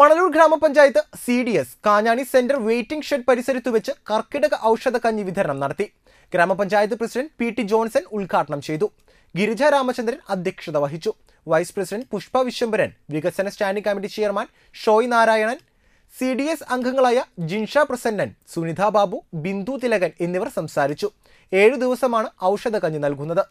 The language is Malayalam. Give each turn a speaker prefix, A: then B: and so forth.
A: മണലൂർ ഗ്രാമപഞ്ചായത്ത് C D S Kanjani centre waiting shed പരിസരത്ത് വെച്ച് കർക്കിടക ഔഷധ കഞ്ഞി വിതരണം നടത്തി ഗ്രാമപഞ്ചായത്ത് പ്രസിഡന്റ് പി ടി ജോൺസൺ ഉദ്ഘാടനം ചെയ്തു ഗിരിജ രാമചന്ദ്രൻ അധ്യക്ഷത വഹിച്ചു വൈസ് പ്രസിഡന്റ് പുഷ്പ വിശ്വംഭരൻ വികസന standing committee chairman Shoy Narayanan C D S അംഗങ്ങളായ ജിൻഷ പ്രസന്നൻ സുനിത ബാബു ബിന്ദു തിലകൻ എന്നിവർ സംസാരിച്ചു ഏഴു ദിവസമാണ് ഔഷധ കഞ്ഞി നൽകുന്നത്